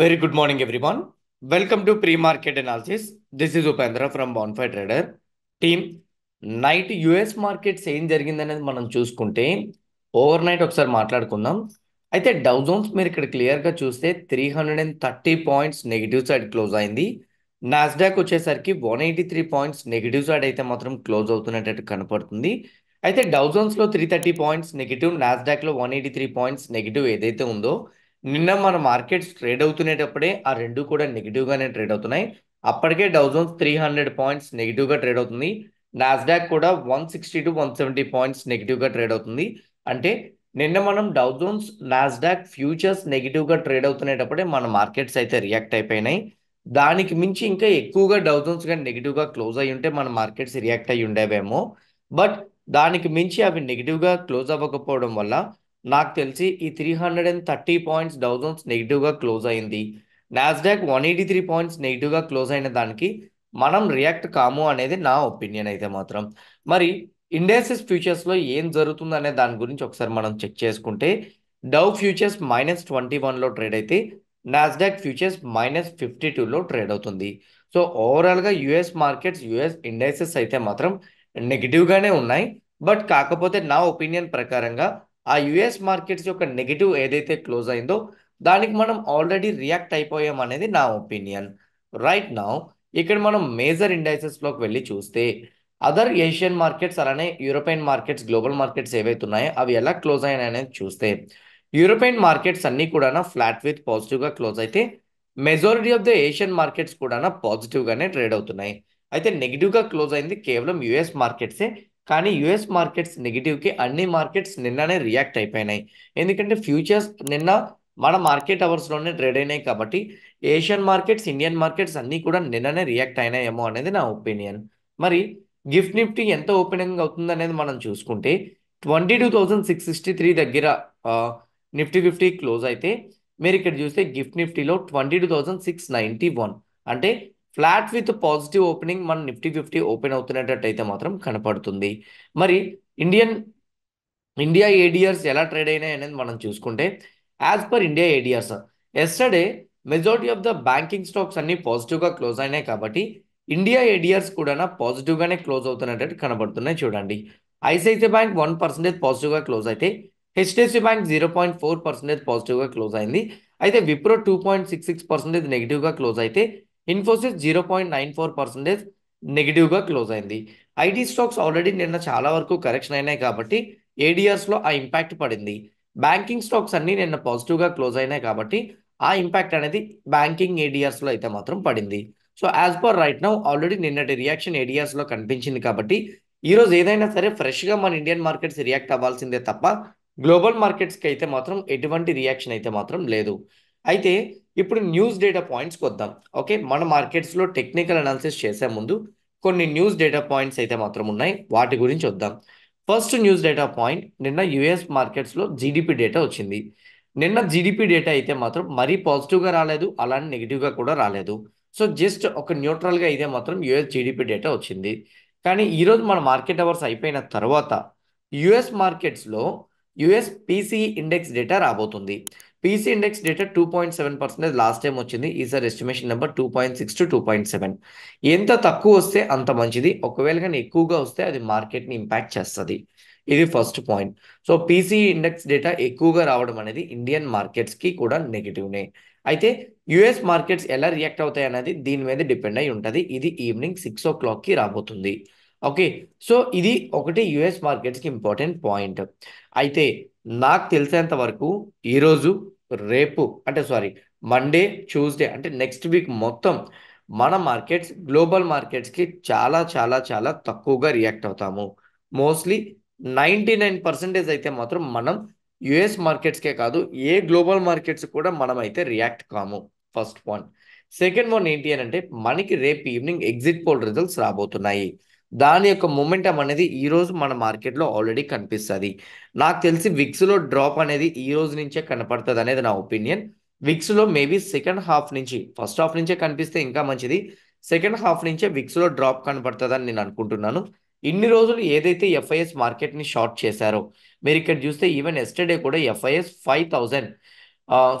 Very good morning, everyone. Welcome to pre market analysis. This is Upendra from Bonfire Trader team night US markets ఏం జరిగిందనేది మనం చూసుకుంటే over night ఒకసారి మాట్లాడుకుందాం అయితే డౌజోన్స్ మీరు ఇక్కడ క్లియర్గా చూస్తే three hundred and thirty points negative side close అయింది నాస్డాక్ వచ్చేసరికి one eighty three points negative side అయితే మాత్రం క్లోజ్ అవుతున్నట్టు కనపడుతుంది అయితే డౌజోన్స్లో త్రీ థర్టీ పాయింట్స్ నెగిటివ్ నాస్డాక్లో one eighty three points negative ఏదైతే ఉందో నిన్న మన మార్కెట్స్ ట్రేడ్ అవుతునేటప్పుడే ఆ రెండు కూడా నెగిటివ్గానే ట్రేడ్ అవుతున్నాయి అప్పటికే డౌజోన్స్ త్రీ హండ్రెడ్ పాయింట్స్ నెగిటివ్గా ట్రేడ్ అవుతుంది నాస్డాక్ కూడా one sixty to one seventy points గా ట్రేడ్ అవుతుంది అంటే నిన్న మనం డౌజోన్స్ నాస్డాక్ ఫ్యూచర్స్ నెగిటివ్గా ట్రేడ్ అవుతునేటప్పుడే మన మార్కెట్స్ అయితే రియాక్ట్ అయిపోయినాయి దానికి మించి ఇంకా ఎక్కువగా డౌజోన్స్ నెగిటివ్ నెగిటివ్గా క్లోజ్ అయ్యి ఉంటే మన మార్కెట్స్ రియాక్ట్ అయ్యి ఉండేవేమో బట్ దానికి మించి అవి నెగిటివ్గా క్లోజ్ అవ్వకపోవడం వల్ల నాకు తెలిసి ఈ three hundred and thirty points Dow Jones నెగిటివ్గా క్లోజ్ అయింది Nasdaq one eighty three points నెగిటివ్గా క్లోజ్ అయిన దానికి మనం రియాక్ట్ కాము అనేది నా ఒపీనియన్ అయితే మాత్రం మరి ఇండస్ట్రీస్ ఫ్యూచర్స్లో ఏం జరుగుతుంది అనే దాని గురించి ఒకసారి మనం చెక్ చేసుకుంటే డౌ ఫ్యూచర్స్ మైనస్ ట్వంటీ వన్లో ట్రేడ్ అయితే నాస్డాక్ ఫ్యూచర్స్ మైనస్ ఫిఫ్టీ టూలో ట్రేడ్ అవుతుంది సో ఓవరాల్గా యుఎస్ మార్కెట్స్ యుఎస్ ఇండస్ట్రీస్ అయితే మాత్రం నెగిటివ్గానే ఉన్నాయి బట్ కాకపోతే నా ఒపీనియన్ ప్రకారంగా ఆ యుఎస్ మార్కెట్స్ యొక్క నెగిటివ్ ఏదైతే క్లోజ్ అయిందో దానికి మనం ఆల్రెడీ రియాక్ట్ అయిపోయాం అనేది నా ఒపీనియన్ రైట్ నా ఇక్కడ మనం మేజర్ ఇండైసెస్లోకి వెళ్ళి చూస్తే అదర్ ఏషియన్ మార్కెట్స్ అలానే యూరోపియన్ మార్కెట్స్ గ్లోబల్ మార్కెట్స్ ఏవైతే ఉన్నాయో అవి ఎలా క్లోజ్ అయినాయి అనేది చూస్తే యూరోపియన్ మార్కెట్స్ అన్నీ కూడా ఫ్లాట్ విత్ పాజిటివ్గా క్లోజ్ అయితే majority of the Asian markets కూడా పాజిటివ్గానే ట్రేడ్ అవుతున్నాయి అయితే నెగిటివ్గా క్లోజ్ అయింది కేవలం యుఎస్ మార్కెట్సే కానీ యుఎస్ మార్కెట్స్ నెగిటివ్కి అన్ని మార్కెట్స్ నిన్ననే రియాక్ట్ అయిపోయినాయి ఎందుకంటే ఫ్యూచర్స్ నిన్న మన మార్కెట్ అవర్స్లోనే ట్రేడ్ అయినాయి కాబట్టి ఏషియన్ మార్కెట్స్ ఇండియన్ మార్కెట్స్ అన్నీ కూడా నిన్ననే రియాక్ట్ అయినాయేమో అనేది నా ఒపీనియన్ మరి గిఫ్ట్ నిఫ్టీ ఎంత ఓపెనింగ్ అవుతుంది అనేది మనం చూసుకుంటే twenty two thousand six sixty three దగ్గర నిఫ్టీ ఫిఫ్టీ క్లోజ్ అయితే మీరు ఇక్కడ చూస్తే గిఫ్ట్ నిఫ్టీలో twenty two thousand six ninety one అంటే ఫ్లాట్ విత్ పాజిటివ్ ఓపెనింగ్ మన నిఫ్టీ ఫిఫ్టీ ఓపెన్ అవుతున్నట్టయితే మాత్రం కనపడుతుంది మరి ఇండియన్ ఇండియా ఏడియర్స్ ఎలా ట్రేడ్ అయినాయి అనేది మనం చూసుకుంటే as per India ADRs yesterday majority of the banking stocks అన్ని పాజిటివ్గా క్లోజ్ అయినాయి కాబట్టి ఇండియా ఏడియర్స్ కూడా పాజిటివ్గానే క్లోజ్ అవుతున్నట్టు కనబడుతున్నాయి చూడండి ఐసిఐసిఐ బ్యాంక్ వన్ పర్సెంటేజ్ పాజిటివ్గా క్లోజ్ అయితే HDFC bank zero point four percentage పాజిటివ్గా క్లోజ్ అయింది అయితే Wipro two point six six percentage నెగిటివ్గా క్లోజ్ అయితే Infosys zero point nine four percentage నెగిటివ్గా క్లోజ్ అయింది ఐటీ స్టాక్స్ ఆల్రెడీ నిన్న చాలా వరకు కరెక్షన్ అయినాయి కాబట్టి ఏడిఆర్స్లో ఆ ఇంపాక్ట్ పడింది బ్యాంకింగ్ స్టాక్స్ అన్నీ నిన్న పాజిటివ్గా క్లోజ్ అయినాయి కాబట్టి ఆ ఇంపాక్ట్ అనేది బ్యాంకింగ్ ఏడిఆర్స్లో అయితే మాత్రం పడింది so as per right now already నిన్నటి రియాక్షన్ ఏడిఆర్స్లో కనిపించింది కాబట్టి ఈరోజు ఏదైనా సరే ఫ్రెష్గా మన ఇండియన్ మార్కెట్స్ రియాక్ట్ అవ్వాల్సిందే తప్ప గ్లోబల్ మార్కెట్స్కి అయితే మాత్రం ఎటువంటి రియాక్షన్ అయితే మాత్రం లేదు అయితే ఇప్పుడు న్యూస్ డేటా పాయింట్స్కి వద్దాం ఓకే మన మార్కెట్స్లో టెక్నికల్ అనాలిసిస్ చేసే ముందు కొన్ని న్యూస్ డేటా పాయింట్స్ అయితే మాత్రం ఉన్నాయి వాటి గురించి వద్దాం ఫస్ట్ న్యూస్ డేటా పాయింట్ నిన్న యుఎస్ మార్కెట్స్లో జీడిపి డేటా వచ్చింది నిన్న జీడిపి డేటా అయితే మాత్రం మరీ పాజిటివ్గా రాలేదు అలానే నెగిటివ్గా కూడా రాలేదు సో జస్ట్ ఒక న్యూట్రల్గా అయితే మాత్రం యుఎస్ జీడిపి డేటా వచ్చింది కానీ ఈరోజు మన మార్కెట్ అవర్స్ అయిపోయిన తర్వాత యుఎస్ మార్కెట్స్లో యుఎస్ పీసీ ఇండెక్స్ డేటా రాబోతుంది PC index data two point seven percentage last time వచ్చింది ఈసారి estimation number two point six to two point seven ఎంత తక్కువ వస్తే అంత మంచిది ఒకవేళ కానీ ఎక్కువగా వస్తే అది మార్కెట్ని ఇంపాక్ట్ చేస్తుంది ఇది first point so PC index data ఎక్కువగా రావడం అనేది ఇండియన్ మార్కెట్స్కి కూడా నెగిటివ్నే అయితే యుఎస్ మార్కెట్స్ ఎలా రియాక్ట్ అవుతాయి అనేది దీని మీద డిపెండ్ అయి ఉంటుంది ఇది ఈవినింగ్ సిక్స్ ఓ క్లాక్కి రాబోతుంది ఓకే సో ఇది ఒకటి యుఎస్ మార్కెట్స్కి ఇంపార్టెంట్ పాయింట్ అయితే నాకు తెలిసేంత వరకు ఈరోజు రేపు అంటే సారీ మండే ట్యూస్డే అంటే నెక్స్ట్ వీక్ మొత్తం మన మార్కెట్స్ గ్లోబల్ మార్కెట్స్కి చాలా చాలా చాలా తక్కువగా రియాక్ట్ అవుతాము మోస్ట్లీ నైంటీ నైన్ పర్సెంటేజ్ అయితే మాత్రం మనం యుఎస్ మార్కెట్స్కే కాదు ఏ గ్లోబల్ మార్కెట్స్ కూడా మనం అయితే రియాక్ట్ కాము ఫస్ట్ పాయింట్ సెకండ్ వన్ ఏంటి అని అంటే మనకి రేపు ఈవినింగ్ ఎగ్జిట్ పోల్ రిజల్ట్స్ రాబోతున్నాయి దాని యొక్క మొమెంటం అనేది ఈ రోజు మన మార్కెట్లో ఆల్రెడీ కనిపిస్తుంది నాకు తెలిసి విక్స్లో డ్రాప్ అనేది ఈ రోజు నుంచే కనపడుతుంది అనేది నా ఒపీనియన్ విక్స్లో మేబీ సెకండ్ హాఫ్ నుంచి ఫస్ట్ హాఫ్ నుంచే కనిపిస్తే ఇంకా మంచిది సెకండ్ హాఫ్ నుంచే విక్స్లో డ్రాప్ కనపడుతుందని నేను అనుకుంటున్నాను ఇన్ని రోజులు ఏదైతే ఎఫ్ఐఎస్ మార్కెట్ని షార్ట్ చేశారో మీరు ఇక్కడ చూస్తే ఈవెన్ ఎస్టర్డే కూడా FIIs five thousand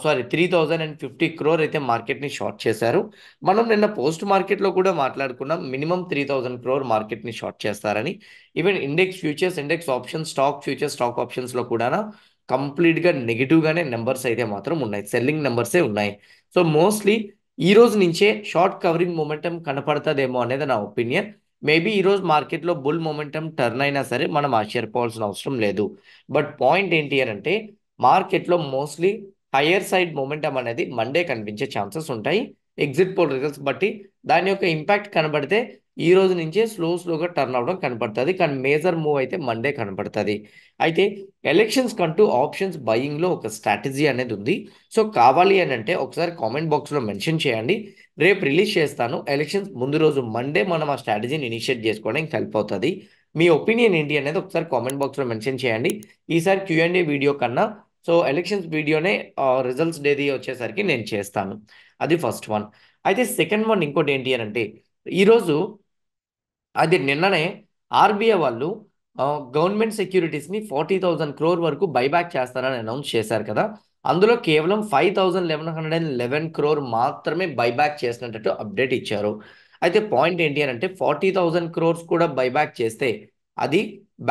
sorry three thousand and fifty crore అయితే మార్కెట్ని షార్ట్ చేశారు మనం నిన్న పోస్ట్ మార్కెట్లో కూడా మాట్లాడుకున్నాం మినిమం త్రీ థౌజండ్ క్రోర్ మార్కెట్ని షార్ట్ చేస్తారని even index futures index options stock futures stock ఆప్షన్స్లో కూడా కంప్లీట్గా నెగిటివ్గానే నెంబర్స్ అయితే మాత్రం ఉన్నాయి సెల్లింగ్ నెంబర్సే ఉన్నాయి సో మోస్ట్లీ ఈ రోజు నుంచే షార్ట్ కవరింగ్ మూమెంటం కనపడుతుందేమో అనేది నా ఒపీనియన్ మేబీ ఈరోజు మార్కెట్లో బుల్ మూమెంటం టర్న్ అయినా సరే మనం ఆశ్చర్యపోవాల్సిన అవసరం లేదు బట్ పాయింట్ ఏంటి అని అంటే మార్కెట్లో మోస్ట్లీ హయ్యర్ సైడ్ మూమెంటమ్ అనేది మండే కనిపించే ఛాన్సెస్ ఉంటాయి ఎగ్జిట్ పోల్ రిజల్ట్స్ బట్టి దాని యొక్క ఇంపాక్ట్ కనబడితే ఈ రోజు నుంచే స్లో స్లోగా టర్న్ అవడం కనబడుతుంది కానీ మేజర్ మూవ్ అయితే మండే కనబడుతుంది అయితే ఎలక్షన్స్ కంటూ ఆప్షన్స్ బయింగ్లో ఒక స్ట్రాటజీ అనేది ఉంది సో కావాలి అని అంటే ఒకసారి కామెంట్ బాక్స్లో మెన్షన్ చేయండి రేపు రిలీజ్ చేస్తాను ఎలక్షన్స్ ముందు రోజు మండే మనం ఆ స్ట్రాటజీని ఇనిషియేట్ చేసుకోవడానికి హెల్ప్ అవుతుంది మీ ఒపీనియన్ ఏంటి అనేది ఒకసారి కామెంట్ బాక్స్లో మెన్షన్ చేయండి ఈసారి క్యూఎండే వీడియో కన్నా సో ఎలక్షన్స్ వీడియోనే రిజల్ట్స్ డేది వచ్చేసరికి నేను చేస్తాను అది ఫస్ట్ వన్ అయితే సెకండ్ వన్ ఇంకోటి ఏంటి అని అంటే ఈరోజు అది నిన్ననే ఆర్బీఐ వాళ్ళు గవర్నమెంట్ సెక్యూరిటీస్ని ఫార్టీ థౌజండ్ క్రోర్ వరకు బైబ్యాక్ చేస్తారని అనౌన్స్ చేశారు కదా అందులో కేవలం five thousand eleven hundred and eleven crore మాత్రమే బైబ్యాక్ చేసినట్టు అప్డేట్ ఇచ్చారు అయితే పాయింట్ ఏంటి అని అంటే ఫార్టీ థౌజండ్ క్రోర్స్ కూడా బైబ్యాక్ చేస్తే అది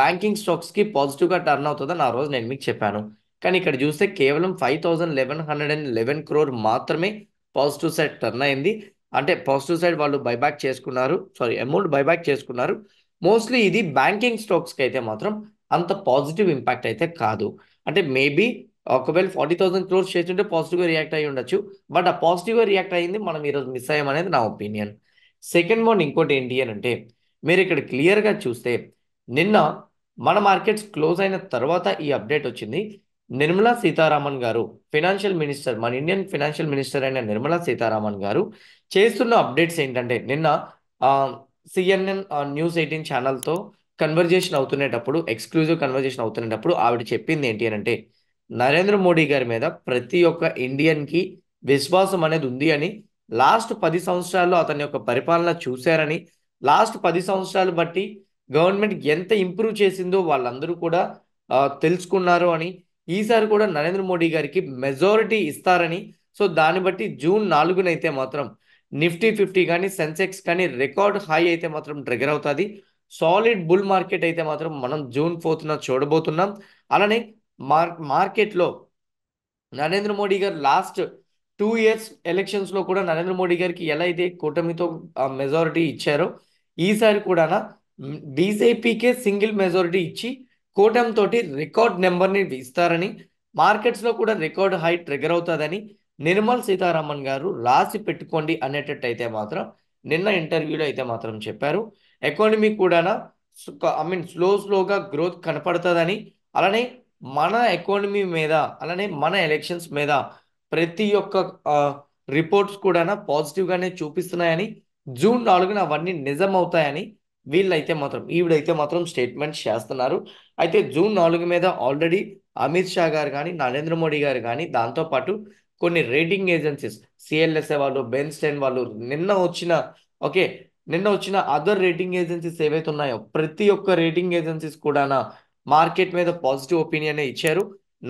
బ్యాంకింగ్ స్టాక్స్కి పాజిటివ్గా టర్న్ అవుతుందని ఆ రోజు నేను మీకు చెప్పాను కానీ ఇక్కడ చూస్తే కేవలం five thousand eleven hundred and eleven crore మాత్రమే పాజిటివ్ సైడ్ టర్న్ అయింది అంటే పాజిటివ్ సైడ్ వాళ్ళు బైబ్యాక్ చేసుకున్నారు సారీ అమౌంట్ బైబ్యాక్ చేసుకున్నారు మోస్ట్లీ ఇది బ్యాంకింగ్ స్టాక్స్కి అయితే మాత్రం అంత పాజిటివ్ ఇంపాక్ట్ అయితే కాదు అంటే మేబీ ఒకవేళ ఫార్టీ థౌసండ్ క్రోర్స్ చేస్తుంటే పాజిటివ్గా రియాక్ట్ అయ్యి ఉండొచ్చు బట్ ఆ పాజిటివ్గా రియాక్ట్ అయ్యింది మనం ఈరోజు మిస్ అయ్యామనేది నా ఒపీనియన్ సెకండ్ వన్ ఇంకోటి ఏంటి అని అంటే మీరు ఇక్కడ క్లియర్గా చూస్తే నిన్న మన మార్కెట్స్ క్లోజ్ అయిన తర్వాత ఈ అప్డేట్ వచ్చింది నిర్మలా సీతారామన్ గారు ఫినాన్షియల్ మినిస్టర్ మన ఇండియన్ ఫినాన్షియల్ మినిస్టర్ అయిన నిర్మలా సీతారామన్ గారు చేస్తున్న అప్డేట్స్ ఏంటంటే నిన్న సిఎన్ఎన్ న్యూస్ ఎయిటీన్ ఛానల్తో కన్వర్జేషన్ అవుతునేటప్పుడు ఎక్స్క్లూజివ్ కన్వర్జేషన్ అవుతునేటప్పుడు ఆవిడ చెప్పింది ఏంటి అని అంటే నరేంద్ర మోడీ గారి మీద ప్రతి ఒక్క ఇండియన్కి విశ్వాసం అనేది ఉంది అని లాస్ట్ పది సంవత్సరాల్లో అతని యొక్క పరిపాలన చూశారని లాస్ట్ పది సంవత్సరాలు బట్టి గవర్నమెంట్ ఎంత ఇంప్రూవ్ చేసిందో వాళ్ళందరూ కూడా తెలుసుకున్నారు అని ఈసారి కూడా నరేంద్ర మోడీ గారికి మెజారిటీ ఇస్తారని సో దాన్ని బట్టి జూన్ నాలుగునైతే మాత్రం నిఫ్టీ ఫిఫ్టీ కానీ సెన్సెక్స్ కానీ రికార్డ్ హై అయితే మాత్రం ట్రిగర్ అవుతుంది సాలిడ్ బుల్ మార్కెట్ అయితే మాత్రం మనం జూన్ ఫోర్త్న చూడబోతున్నాం అలానే మార్ మార్కెట్లో నరేంద్ర మోడీ గారు లాస్ట్ టూ ఇయర్స్ ఎలక్షన్స్లో కూడా నరేంద్ర మోడీ గారికి ఎలా అయితే కూటమితో మెజారిటీ ఇచ్చారో ఈసారి కూడా బీజేపీకే సింగిల్ మెజారిటీ ఇచ్చి కూటమితో రికార్డ్ నెంబర్ని ఇస్తారని మార్కెట్స్లో కూడా రికార్డ్ హై ట్రిగర్ అవుతుందని నిర్మల్ సీతారామన్ గారు రాసి పెట్టుకోండి అనేటట్టు అయితే మాత్రం నిన్న ఇంటర్వ్యూలో అయితే మాత్రం చెప్పారు ఎకానమీ కూడా ఐ మీన్ స్లో స్లోగా గ్రోత్ కనపడుతుందని అలానే మన ఎకానమీ మీద అలానే మన ఎలక్షన్స్ మీద ప్రతి ఒక్క రిపోర్ట్స్ కూడా పాజిటివ్గానే చూపిస్తున్నాయని జూన్ నాలుగున అవన్నీ నిజం అవుతాయని వీళ్ళైతే మాత్రం ఈవిడైతే మాత్రం స్టేట్మెంట్స్ చేస్తున్నారు అయితే జూన్ నాలుగు మీద ఆల్రెడీ అమిత్ షా గారు కానీ నరేంద్ర మోడీ గారు కానీ దాంతోపాటు కొన్ని రేటింగ్ ఏజెన్సీస్ సిఎల్ఎస్ఏ వాళ్ళు బెన్స్టైన్ వాళ్ళు నిన్న వచ్చిన ఓకే నిన్న వచ్చిన అదర్ రేటింగ్ ఏజెన్సీస్ ఏవైతే ఉన్నాయో ప్రతి ఒక్క రేటింగ్ ఏజెన్సీస్ కూడా మార్కెట్ మీద పాజిటివ్ ఒపీనియన్ ఇచ్చారు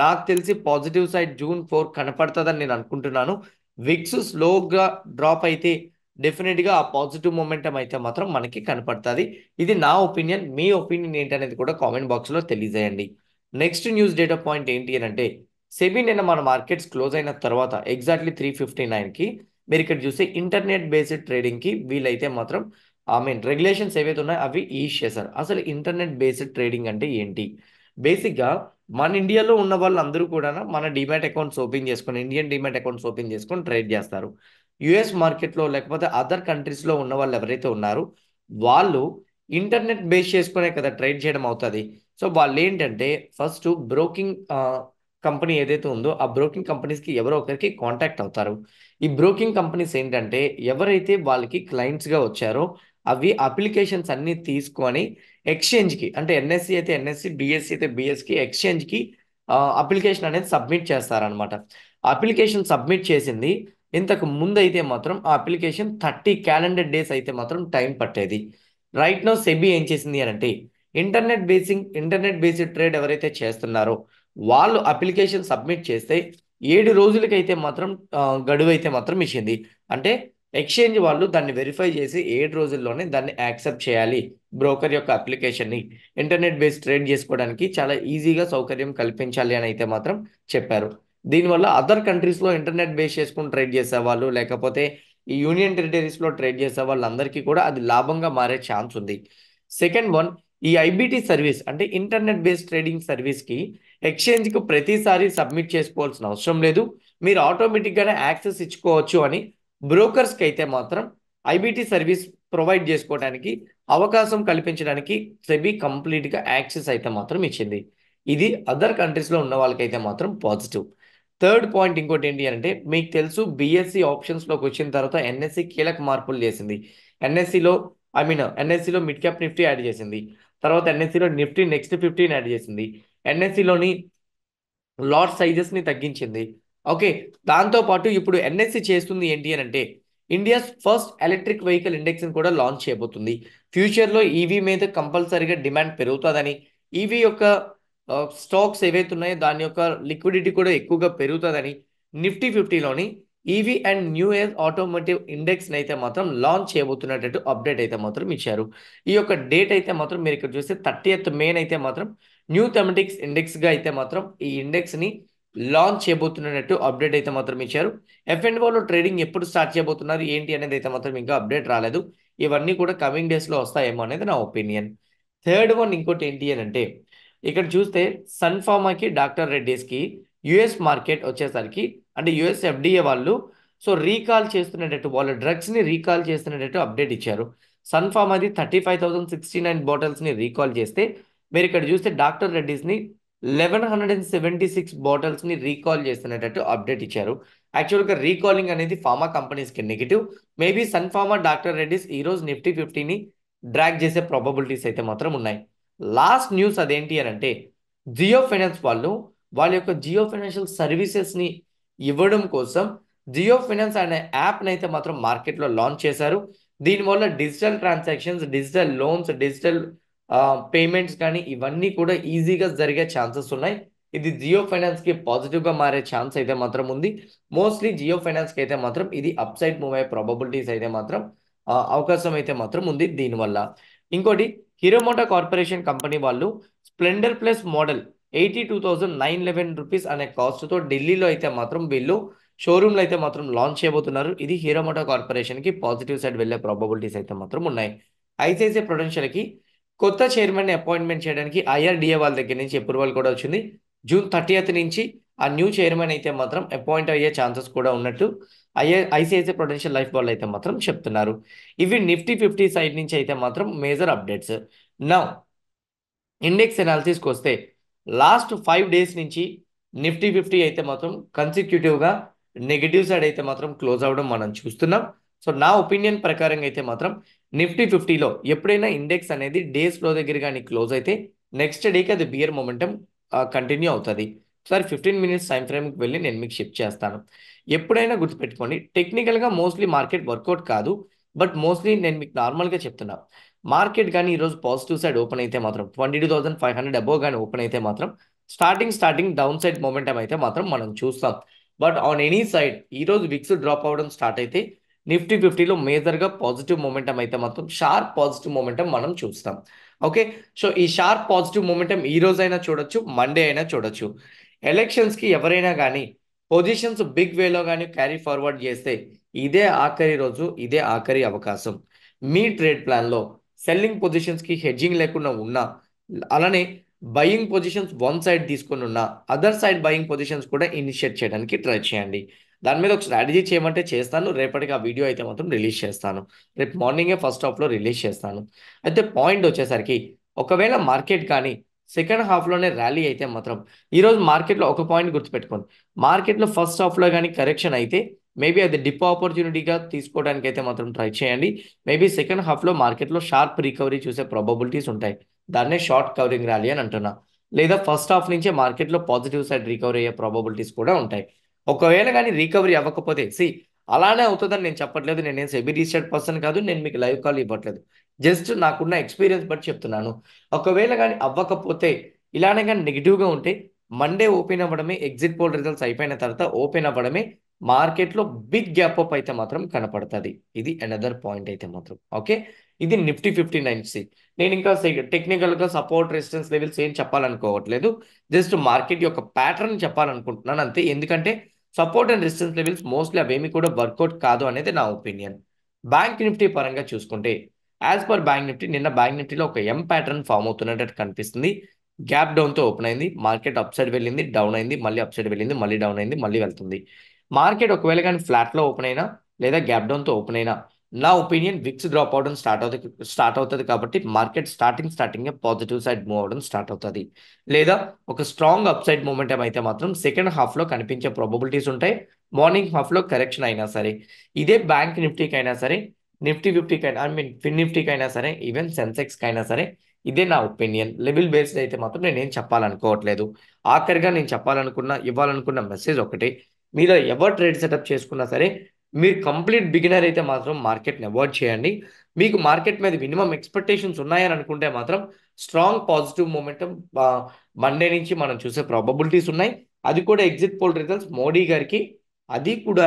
నాకు తెలిసి పాజిటివ్ సైడ్ జూన్ ఫోర్ కనపడుతుందని నేను అనుకుంటున్నాను విక్స్ స్లోగా డ్రాప్ అయితే డెఫినెట్గా ఆ పాజిటివ్ మూమెంటం అయితే మాత్రం మనకి కనపడుతుంది ఇది నా ఒపీనియన్ మీ ఒపీనియన్ ఏంటనేది కూడా కామెంట్ బాక్స్లో తెలియజేయండి నెక్స్ట్ న్యూస్ డేటా పాయింట్ ఏంటి అని అంటే సెబీ నిన్న మన మార్కెట్స్ క్లోజ్ అయిన తర్వాత ఎగ్జాక్ట్లీ త్రీ ఫిఫ్టీ నైన్కి మీరు ఇక్కడ చూస్తే ఇంటర్నెట్ బేస్డ్ ట్రేడింగ్కి వీలైతే మాత్రం ఐ మీన్ రెగ్యులేషన్స్ ఏవైతే ఉన్నాయో అవి ఈజ్ చేశారు అసలు ఇంటర్నెట్ బేస్డ్ ట్రేడింగ్ అంటే ఏంటి బేసిక్గా మన ఇండియాలో ఉన్న వాళ్ళందరూ కూడా మన డిమాట్ అకౌంట్స్ ఓపెన్ చేసుకొని ఇండియన్ డిమాట్ అకౌంట్స్ ఓపెన్ చేసుకొని ట్రేడ్ చేస్తారు యుఎస్ మార్కెట్లో లేకపోతే అదర్ కంట్రీస్లో ఉన్న వాళ్ళు ఎవరైతే ఉన్నారో వాళ్ళు ఇంటర్నెట్ బేస్ చేసుకునే కదా ట్రేడ్ చేయడం అవుతుంది సో వాళ్ళు ఏంటంటే ఫస్ట్ బ్రోకింగ్ కంపెనీ ఏదైతే ఉందో ఆ బ్రోకింగ్ కంపెనీస్కి ఎవరో ఒకరికి కాంటాక్ట్ అవుతారు ఈ బ్రోకింగ్ కంపెనీస్ ఏంటంటే ఎవరైతే వాళ్ళకి క్లయింట్స్గా వచ్చారో అవి అప్లికేషన్స్ అన్నీ తీసుకొని ఎక్స్చేంజ్కి అంటే ఎన్ఎస్సీ అయితే ఎన్ఎస్సి బిఎస్సీ అయితే బిఎస్కి ఎక్స్చేంజ్కి అప్లికేషన్ అనేది సబ్మిట్ చేస్తారనమాట అప్లికేషన్ సబ్మిట్ చేసింది ఇంతకు ముందు అయితే మాత్రం ఆ అప్లికేషన్ థర్టీ క్యాలెండర్ డేస్ అయితే మాత్రం టైం పట్టేది రైట్ నో సెబీ ఏం చేసింది అని అంటే internet basing internet based trade ఎవరైతే చేస్తున్నారో వాళ్ళు అప్లికేషన్ సబ్మిట్ చేస్తే ఏడు రోజులకైతే మాత్రం గడువు అయితే మాత్రం ఇచ్చింది అంటే ఎక్స్చేంజ్ వాళ్ళు దాన్ని వెరిఫై చేసి ఏడు రోజుల్లోనే దాన్ని యాక్సెప్ట్ చేయాలి బ్రోకర్ యొక్క అప్లికేషన్ని ఇంటర్నెట్ బేస్డ్ ట్రేడ్ చేసుకోవడానికి చాలా ఈజీగా సౌకర్యం కల్పించాలి అని అయితే మాత్రం చెప్పారు దీనివల్ల అదర్ కంట్రీస్లో ఇంటర్నెట్ బేస్ చేసుకుని ట్రేడ్ చేసేవాళ్ళు లేకపోతే ఈ యూనియన్ టెరిటరీస్లో ట్రేడ్ చేసే వాళ్ళందరికీ కూడా అది లాభంగా మారే ఛాన్స్ ఉంది సెకండ్ వన్ ఈ ఐబిటి సర్వీస్ అంటే ఇంటర్నెట్ బేస్డ్ ట్రేడింగ్ సర్వీస్కి ఎక్స్చేంజ్కి ప్రతిసారి సబ్మిట్ చేసుకోవాల్సిన అవసరం లేదు మీరు ఆటోమేటిక్గానే యాక్సెస్ ఇచ్చుకోవచ్చు అని బ్రోకర్స్కి అయితే మాత్రం ఐబిటి సర్వీస్ ప్రొవైడ్ చేసుకోవడానికి అవకాశం కల్పించడానికి సెబీ కంప్లీట్గా యాక్సెస్ అయితే మాత్రం ఇచ్చింది ఇది అదర్ కంట్రీస్లో ఉన్న వాళ్ళకైతే మాత్రం పాజిటివ్ థర్డ్ పాయింట్ ఇంకోటి ఏంటి అంటే మీకు తెలుసు బీఎస్సీ ఆప్షన్స్లోకి e వచ్చిన తర్వాత ఎన్ఎస్సి e కీలక మార్పులు చేసింది ఎన్ఎస్సిలో ఐ మీన్ ఎన్ఎస్సిలో మిడ్ క్యాప్ నిఫ్టీ యాడ్ చేసింది తర్వాత ఎన్ఎస్సిలో నిఫ్టీ నెక్స్ట్ ఫిఫ్టీని యాడ్ చేసింది ఎన్ఎస్సిలోని లాట్ సైజెస్ని తగ్గించింది ఓకే దాంతోపాటు ఇప్పుడు ఎన్ఎస్సి e చేస్తుంది ఏంటి అని అంటే ఇండియాస్ ఫస్ట్ ఎలక్ట్రిక్ వెహికల్ ఇండెక్స్ని కూడా లాంచ్ చేయబోతుంది ఫ్యూచర్లో ఈవీ మీద కంపల్సరీగా డిమాండ్ పెరుగుతుందని ఈవీ యొక్క స్టాక్స్ ఏవైతే ఉన్నాయో దాని యొక్క లిక్విడిటీ కూడా ఎక్కువగా పెరుగుతుందని నిఫ్టీ ఫిఫ్టీలోని EV and new year automotive ఇండెక్స్ని అయితే మాత్రం లాంచ్ చేయబోతున్నట్టు అప్డేట్ అయితే మాత్రం ఇచ్చారు ఈ యొక్క డేట్ అయితే మాత్రం మీరు ఇక్కడ చూస్తే థర్టీ ఎయిత్ మేన్ అయితే మాత్రం న్యూ థెమెటిక్స్ ఇండెక్స్గా అయితే మాత్రం ఈ ఇండెక్స్ని లాంచ్ చేయబోతున్నట్టు అప్డేట్ అయితే మాత్రం ఇచ్చారు ఎఫ్ ట్రేడింగ్ ఎప్పుడు స్టార్ట్ చేయబోతున్నారు ఏంటి అనేది అయితే మాత్రం ఇంకా అప్డేట్ రాలేదు ఇవన్నీ కూడా కమింగ్ డేస్లో వస్తాయేమో అనేది నా ఒపీనియన్ థర్డ్ వన్ ఇంకోటి ఏంటి అని అంటే ఇక్కడ చూస్తే సన్ఫార్మాకి డాక్టర్ రెడ్డిస్కి యుఎస్ మార్కెట్ వచ్చేసరికి అంటే యుఎస్ ఎఫ్డిఏ వాళ్ళు సో రీకాల్ చేస్తున్నట్టు వాళ్ళ డ్రగ్స్ని రీకాల్ చేస్తున్నట్టు అప్డేట్ ఇచ్చారు సన్ఫార్మ్ అది thirty five thousand sixty nine బాటిల్స్ని రీకాల్ చేస్తే మీరు ఇక్కడ చూస్తే డాక్టర్ రెడ్డిస్ని eleven hundred and seventy six బాటిల్స్ని రీకాల్ చేస్తున్నట్టు అప్డేట్ ఇచ్చారు యాక్చువల్గా రీకాలింగ్ అనేది ఫార్మా కంపెనీస్కి negative maybe Sun Pharma doctor Reddy's ఈరోజు నిఫ్టీ ఫిఫ్టీని డ్రాక్ చేసే ప్రాబబిలిటీస్ అయితే మాత్రం ఉన్నాయి లాస్ట్ న్యూస్ అదేంటి అని అంటే జియో ఫైనాన్స్ వాళ్ళు వాళ్ళ యొక్క జియో ఫైనాన్షియల్ సర్వీసెస్ని ఇవ్వడం కోసం జియో ఫైనాన్స్ అనే యాప్ని అయితే మాత్రం మార్కెట్లో లాంచ్ చేశారు దీనివల్ల digital transactions digital loans digital payments కానీ ఇవన్నీ కూడా ఈజీగా జరిగే ఛాన్సెస్ ఉన్నాయి ఇది జియో ఫైనాన్స్కి పాజిటివ్గా మారే ఛాన్స్ అయితే మాత్రం ఉంది మోస్ట్లీ జియో ఫైనాన్స్కి అయితే మాత్రం ఇది అప్ సైడ్ మూవ్ అయ్యే ప్రాబబిలిటీస్ అయితే మాత్రం అవకాశం అయితే మాత్రం ఉంది దీనివల్ల ఇంకోటి హీరో మోటా కార్పొరేషన్ కంపెనీ వాళ్ళు Splendor plus model eighty two thousand nine eleven rupees అనే కాస్ట్తో ఢిల్లీలో అయితే మాత్రం వీళ్ళు షోరూంలో అయితే మాత్రం లాంచ్ చేయబోతున్నారు ఇది హీరో మోటో కార్పొరేషన్కి పాజిటివ్ సైడ్ వెళ్ళే ప్రాబబిలిటీస్ అయితే మాత్రం ఉన్నాయి ఐసిఐసిఐ ప్రొడెన్షియల్కి కొత్త చైర్మన్ అపాయింట్మెంట్ చేయడానికి ఐఆర్డిఏ వాళ్ళ దగ్గర నుంచి అప్రూవల్ కూడా వచ్చింది జూన్ థర్టీ నుంచి ఆ న్యూ చైర్మన్ అయితే మాత్రం అపాయింట్ అయ్యే ఛాన్సెస్ కూడా ఉన్నట్టు ఐఏ ఐసిఐసిఐ ప్రొటెన్షియల్ లైఫ్ బాల్ అయితే మాత్రం చెప్తున్నారు ఇవి నిఫ్టీ ఫిఫ్టీ సైడ్ నుంచి అయితే మాత్రం మేజర్ అప్డేట్స్ నా ఇండెక్స్ ఎనాలిసిస్కి వస్తే లాస్ట్ ఫైవ్ డేస్ నుంచి నిఫ్టీ ఫిఫ్టీ అయితే మాత్రం కన్సిక్యూటివ్గా నెగిటివ్ సైడ్ అయితే మాత్రం క్లోజ్ అవ్వడం మనం చూస్తున్నాం సో నా ఒపీనియన్ ప్రకారం అయితే మాత్రం నిఫ్టీ ఫిఫ్టీలో ఎప్పుడైనా ఇండెక్స్ అనేది డేస్ లో దగ్గర కానీ క్లోజ్ అయితే నెక్స్ట్ డేకి అది బియర్ మొమెంటం కంటిన్యూ అవుతుంది ఒకసారి ఫిఫ్టీన్ మినిట్స్ టైం ఫ్రేమ్కి వెళ్ళి నేను మీకు షిఫ్ట్ చేస్తాను ఎప్పుడైనా గుర్తుపెట్టుకోండి టెక్నికల్గా మోస్ట్లీ మార్కెట్ వర్కౌట్ కాదు బట్ మోస్ట్లీ నేను మీకు నార్మల్గా చెప్తున్నా మార్కెట్ కానీ ఈరోజు పాజిటివ్ సైడ్ ఓపెన్ అయితే మాత్రం twenty two thousand five hundred above కానీ ఓపెన్ అయితే మాత్రం starting starting down side momentum అయితే మాత్రం మనం చూస్తాం బట్ ఆన్ ఎనీ సైడ్ ఈరోజు విక్స్ డ్రాప్ అవ్వడం స్టార్ట్ అయితే నిఫ్టీ ఫిఫ్టీలో మేజర్గా పాజిటివ్ మూమెంటం అయితే మాత్రం షార్ప్ పాజిటివ్ మూమెంటం మనం చూస్తాం ఓకే సో ఈ షార్ప్ పాజిటివ్ మూమెంటం ఈ రోజైనా చూడొచ్చు మండే అయినా చూడొచ్చు ఎలక్షన్స్కి ఎవరైనా కానీ పొజిషన్స్ బిగ్ వేలో కానీ క్యారీ ఫార్వర్డ్ చేస్తే ఇదే ఆఖరి రోజు ఇదే ఆఖరి అవకాశం మీ ట్రేడ్ ప్లాన్లో సెల్లింగ్ పొజిషన్స్కి హెడ్జింగ్ లేకుండా ఉన్నా అలానే బయింగ్ పొజిషన్స్ వన్ సైడ్ తీసుకుని ఉన్నా అదర్ సైడ్ బయింగ్ పొజిషన్స్ కూడా ఇనిషియేట్ చేయడానికి ట్రై చేయండి దాని మీద ఒక స్ట్రాటజీ చేయమంటే చేస్తాను రేపటికి ఆ వీడియో అయితే మాత్రం రిలీజ్ చేస్తాను రేపు మార్నింగే ఫస్ట్ హాఫ్లో రిలీజ్ చేస్తాను అయితే పాయింట్ వచ్చేసరికి ఒకవేళ మార్కెట్ కానీ సెకండ్ హాఫ్లోనే ర్యాలీ అయితే మాత్రం ఈరోజు మార్కెట్లో ఒక పాయింట్ గుర్తుపెట్టుకోండి మార్కెట్లో ఫస్ట్ హాఫ్లో కానీ కరెక్షన్ అయితే మేబీ అది డిప్ ఆపర్చునిటీగా తీసుకోవడానికి అయితే మాత్రం ట్రై చేయండి మేబీ సెకండ్ హాఫ్లో మార్కెట్లో షార్ప్ రికవరీ చూసే ప్రాబబిలిటీస్ ఉంటాయి దాన్నే షార్ట్ కవరింగ్ ర్యాలీ అని అంటున్నా లేదా ఫస్ట్ హాఫ్ నుంచే మార్కెట్లో పాజిటివ్ సైడ్ రికవరీ అయ్యే ప్రాబబిలిటీస్ కూడా ఉంటాయి ఒకవేళ కానీ రికవరీ అవ్వకపోతే సి అలానే అవుతుందని నేను చెప్పట్లేదు నేనేం సెబీ రీసెర్చ్ పర్సన్ కాదు నేను మీకు లైవ్ కాల్ ఇవ్వట్లేదు జస్ట్ నాకున్న ఎక్స్పీరియన్స్ బట్టి చెప్తున్నాను ఒకవేళ కానీ అవ్వకపోతే ఇలానే కానీ నెగిటివ్గా ఉంటే మండే ఓపెన్ అవ్వడమే ఎగ్జిట్ పోల్ రిజల్ట్స్ అయిపోయిన తర్వాత ఓపెన్ అవ్వడమే మార్కెట్లో బిగ్ గ్యాప్ అప్ అయితే మాత్రం కనపడుతుంది ఇది అనదర్ పాయింట్ అయితే మాత్రం ఓకే ఇది నిఫ్టీ ఫిఫ్టీ నైన్ సి నేను ఇంకా టెక్నికల్గా సపోర్ట్ రెసిస్టెన్స్ లెవెల్స్ ఏం చెప్పాలనుకోవట్లేదు జస్ట్ మార్కెట్ యొక్క ప్యాటర్న్ చెప్పాలనుకుంటున్నాను అంతే ఎందుకంటే support and resistance levels mostly అవేమి కూడా వర్కౌట్ కాదు అనేది నా ఒపీనియన్ బ్యాంక్ నిఫ్టీ పరంగా చూసుకుంటే యాజ్ పర్ బ్యాంక్ నిఫ్టీ నిన్న బ్యాంక్ నిఫ్టీలో ఒక ఎం ప్యాటర్న్ ఫామ్ అవుతున్నట్టు కనిపిస్తుంది గ్యాప్ డౌన్తో ఓపెన్ అయింది మార్కెట్ అప్ సైడ్ వెళ్ళింది డౌన్ అయింది మళ్ళీ అప్ సైడ్ వెళ్ళింది మళ్ళీ డౌన్ అయింది మళ్ళీ వెళ్తుంది మార్కెట్ ఒకవేళ కానీ ఫ్లాట్లో ఓపెన్ అయినా లేదా గ్యాప్ డౌన్తో ఓపెన్ అయినా నా ఒపీనియన్ విక్స్ డ్రాప్ అవడం స్టార్ట్ అవుతుంది స్టార్ట్ అవుతుంది కాబట్టి market starting starting positive side move అవడం స్టార్ట్ అవుతుంది లేదా ఒక స్ట్రాంగ్ అప్ సైడ్ మూమెంటం అయితే మాత్రం సెకండ్ హాఫ్లో కనిపించే ప్రాబబిలిటీస్ ఉంటాయి మార్నింగ్ హాఫ్లో కరెక్షన్ అయినా సరే ఇదే బ్యాంక్ నిఫ్టీకి అయినా సరే నిఫ్టీ అయినా ఐ మీన్ ఫిన్ అయినా సరే ఈవెన్ అయినా సరే ఇదే నా ఒపీనియన్ లెవెల్ బేస్డ్ అయితే మాత్రం నేనేం చెప్పాలనుకోవట్లేదు ఆఖరిగా నేను చెప్పాలనుకున్న ఇవ్వాలనుకున్న మెసేజ్ ఒకటి మీరు ఎవరు ట్రేడ్ సెటప్ చేసుకున్నా సరే మీరు కంప్లీట్ బిగినర్ అయితే మాత్రం మార్కెట్ని అవాయిడ్ చేయండి మీకు మార్కెట్ మీద మినిమం ఎక్స్పెక్టేషన్స్ ఉన్నాయని అనుకుంటే మాత్రం స్ట్రాంగ్ పాజిటివ్ మూమెంటం మండే నుంచి మనం చూసే ప్రాబబిలిటీస్ ఉన్నాయి అది కూడా ఎగ్జిట్ పోల్ రిజల్ట్స్ మోడీ గారికి అది కూడా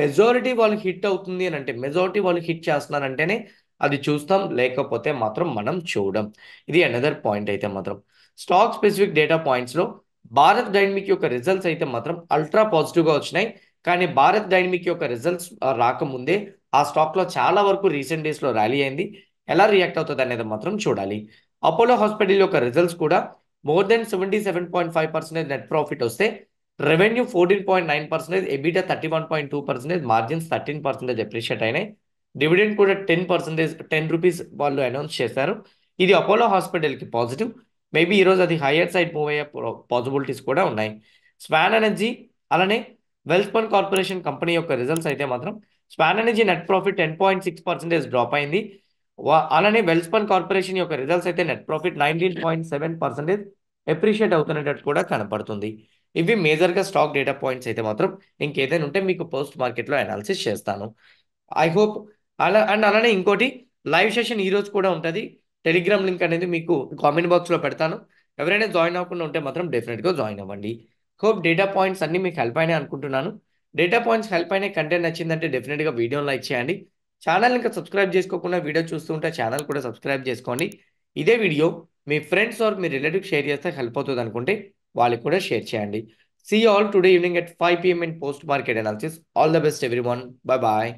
మెజారిటీ వాళ్ళకి హిట్ అవుతుంది అని అంటే మెజారిటీ వాళ్ళు హిట్ చేస్తున్నారంటేనే అది చూస్తాం లేకపోతే మాత్రం మనం చూడం ఇది అనదర్ పాయింట్ అయితే మాత్రం స్టాక్ స్పెసిఫిక్ డేటా పాయింట్స్లో భారత్ డైనమిక్ యొక్క రిజల్ట్స్ అయితే మాత్రం అల్ట్రా పాజిటివ్గా వచ్చినాయి కానీ భారత్ డైనమిక్ యొక్క రిజల్ట్స్ రాకముందే ఆ స్టాక్లో చాలా వరకు రీసెంట్ డేస్లో ర్యాలీ అయింది ఎలా రియాక్ట్ అవుతుంది అనేది మాత్రం చూడాలి అపోలో హాస్పిటల్ యొక్క రిజల్ట్స్ కూడా more than seventy seven point five percent net profit వస్తే revenue fourteen point nine percentage EBITDA thirty one point two percentage margins thirteen percentage appreciate అయినాయి డివిడెండ్ కూడా టెన్ పర్సెంటేజ్ టెన్ రూపీస్ వాళ్ళు announce చేశారు ఇది Apollo హాస్పిటల్కి positive maybe ఈరోజు అది higher side move అయ్యే పాసిబిలిటీస్ కూడా ఉన్నాయి స్పాన్ ఎనర్జీ అలానే వెల్స్పన్ కార్పొరేషన్ కంపెనీ యొక్క రిజల్ట్స్ అయితే మాత్రం span energy net profit ten point six percentage drop అయింది అలానే వెల్స్పన్ కార్పొరేషన్ యొక్క రిజల్ట్స్ అయితే net profit nineteen point seven percentage appreciate అవుతున్నట్టు కూడా కనపడుతుంది ఇవి మేజర్గా స్టాక్ డేటా పాయింట్స్ అయితే మాత్రం ఇంకేదైనా ఉంటే మీకు పోస్ట్ మార్కెట్లో అనాలిసిస్ చేస్తాను ఐ హోప్ అలా అండ్ అలానే ఇంకోటి లైవ్ సెషన్ ఈరోజు కూడా ఉంటుంది టెలిగ్రామ్ లింక్ అనేది మీకు కామెంట్ బాక్స్లో పెడతాను ఎవరైనా జాయిన్ అవ్వకుండా ఉంటే మాత్రం డెఫినెట్గా జాయిన్ అవ్వండి హోప్ డేటా పాయింట్స్ అన్నీ మీకు హెల్ప్ అయినాయి అనుకుంటున్నాను డేటా పాయింట్స్ హెల్ప్ అయిన కంటెంట్ నచ్చిందంటే డెఫినెట్గా వీడియోని లైక్ చేయండి ఛానల్ ఇంకా సబ్స్క్రైబ్ చేసుకోకుండా వీడియో చూస్తూ ఉంటే ఛానల్ కూడా సబ్స్క్రైబ్ చేసుకోండి ఇదే వీడియో మీ ఫ్రెండ్స్ ఆర్ మీ రిలేటివ్ షేర్ చేస్తే హెల్ప్ అవుతుంది అనుకుంటే వాళ్ళకి కూడా షేర్ చేయండి see all today evening at five PM in post market analysis all the best everyone bye bye